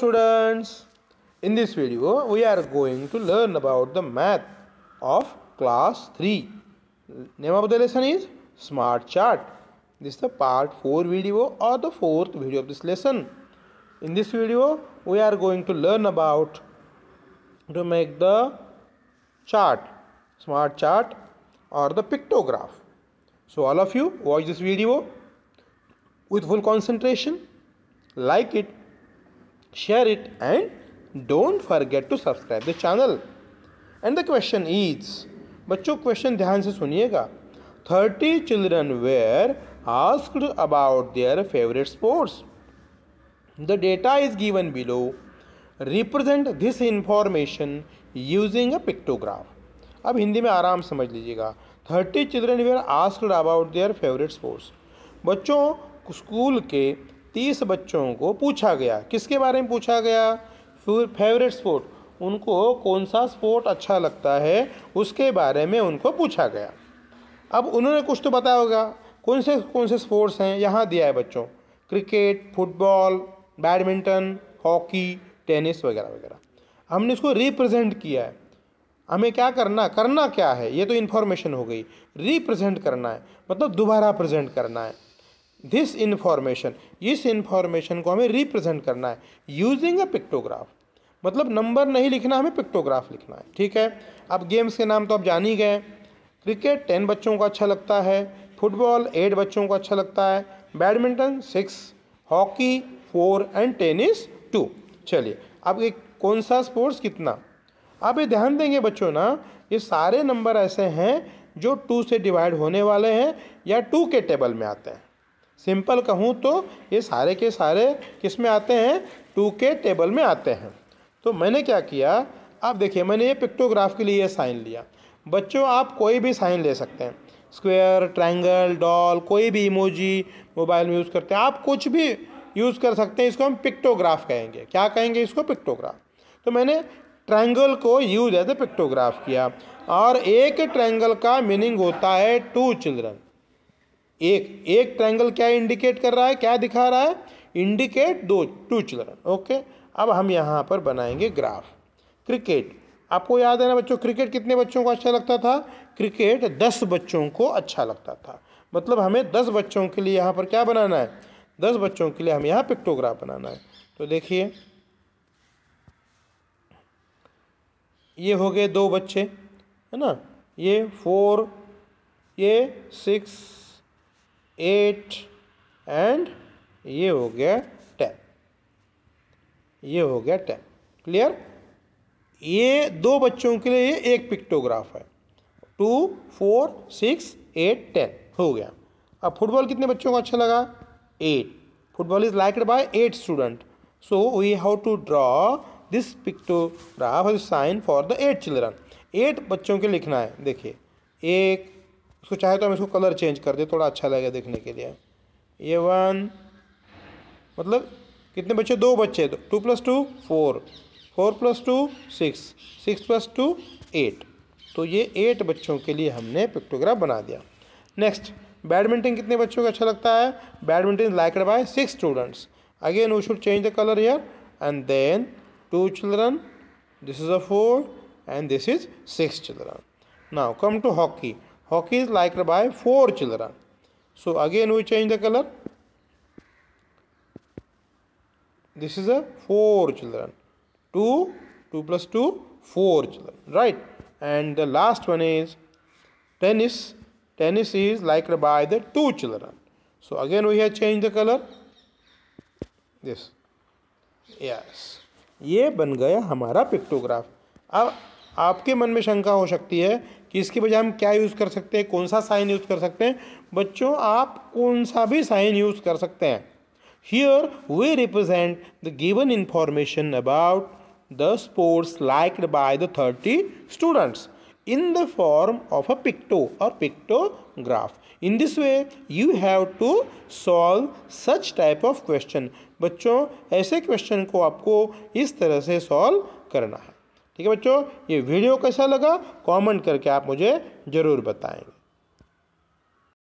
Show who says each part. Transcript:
Speaker 1: students in this video we are going to learn about the math of class 3 name of the lesson is smart chart this is the part 4 video or the fourth video of this lesson in this video we are going to learn about to make the chart smart chart or the pictograph so all of you watch this video with full concentration like it share it and don't forget to subscribe the channel and the question is बच्चों question ध्यान से सुनिएगा thirty children were asked about their favourite sports the data is given below represent this information using a pictograph अब हिंदी में आराम समझ लीजिएगा thirty children were asked about their favourite sports बच्चों स्कूल के तीस बच्चों को पूछा गया किसके बारे में पूछा गया फेवरेट स्पोर्ट उनको कौन सा स्पोर्ट अच्छा लगता है उसके बारे में उनको पूछा गया अब उन्होंने कुछ तो बताया होगा कौन से कौन से स्पोर्ट्स हैं यहाँ दिया है बच्चों cricket football badminton hockey tennis वगैरह वगैरह हमने इसको रिप्रेजेंट किया है हमें क्या करना करना क्या है ये तो इन्फॉर्मेशन हो गई रिप्रेजेंट करना है मतलब दोबारा प्रेजेंट करना है दिस इन्फॉर्मेशन इस इन्फॉर्मेशन को हमें रिप्रेजेंट करना है यूजिंग अ पिक्टोग्राफ मतलब नंबर नहीं लिखना हमें पिक्टोग्राफ लिखना है ठीक है अब गेम्स के नाम तो आप जान ही गए क्रिकेट टेन बच्चों को अच्छा लगता है फुटबॉल एट बच्चों को अच्छा लगता है badminton six hockey four and tennis two चलिए अब एक कौन सा स्पोर्ट्स कितना आप ये ध्यान देंगे बच्चों ना ये सारे नंबर ऐसे हैं जो टू से डिवाइड होने वाले हैं या टू के टेबल में आते हैं सिंपल कहूँ तो ये सारे के सारे किस में आते हैं टू के टेबल में आते हैं तो मैंने क्या किया आप देखिए मैंने ये पिक्टोग्राफ के लिए साइन लिया बच्चों आप कोई भी साइन ले सकते हैं स्क्वायर ट्रायंगल डॉल कोई भी इमोजी मोबाइल में यूज़ करते हैं आप कुछ भी यूज़ कर सकते हैं इसको हम पिक्टोग्राफ कहेंगे क्या कहेंगे इसको पिक्टोग्राफ तो मैंने ट्रायंगल को यूज एज ए पिक्टोग्राफ किया और एक ट्रायंगल का मीनिंग होता है टू चिल्ड्रन एक एक ट्रायंगल क्या इंडिकेट कर रहा है क्या दिखा रहा है इंडिकेट दो टू चिल्ड्रन ओके अब हम यहाँ पर बनाएंगे ग्राफ क्रिकेट आपको याद है ना बच्चों क्रिकेट कितने बच्चों को अच्छा लगता था क्रिकेट दस बच्चों को अच्छा लगता था मतलब हमें दस बच्चों के लिए यहाँ पर क्या बनाना है दस बच्चों के लिए हमें यहाँ पिक्टोग्राफ बनाना है तो देखिए ये हो गए दो बच्चे है ना ये फोर ये सिक्स एट एंड ये हो गया टेन ये हो गया टेन क्लियर ये दो बच्चों के लिए ये एक पिक्टोग्राफ है two four six eight ten हो गया अब फुटबॉल कितने बच्चों को अच्छा लगा eight football is liked by eight student so we have to draw this pictograph sign for the eight children eight बच्चों के लिखना है देखिए एक इसको चाहे तो हम इसको कलर चेंज कर दें थोड़ा अच्छा लगेगा देखने के लिए ये वन मतलब कितने बच्चे दो बच्चे two plus two four four plus two six six plus two eight तो ये एट बच्चों के लिए हमने पिक्टोग्राफ बना दिया नेक्स्ट बैडमिंटन कितने बच्चों को अच्छा लगता है badminton liked by six students again we should change the colour here and then two children this is a four and this is six children now come to hockey Hockey is liked by 4 children. So again we change the color. This is a 4 children. 2, 2 plus 2, 4 children. Right. And the last one is tennis. Tennis is liked by the 2 children. So again we have changed the color. This. Yes. ये बन गया हमारा pictograph. अब आपके मन में शंका हो सकती है कि इसके बजाय हम क्या यूज़ कर सकते हैं कौन सा साइन यूज़ कर सकते हैं बच्चों आप कौन सा भी साइन यूज़ कर सकते हैं here we represent the given information about the sports liked by the thirty students in the form of a picto और pictograph in this way you have to solve such type of question बच्चों ऐसे question को आपको इस तरह से solve करना है ठीक है बच्चों ये वीडियो कैसा लगा कमेंट करके आप मुझे ज़रूर बताएंगे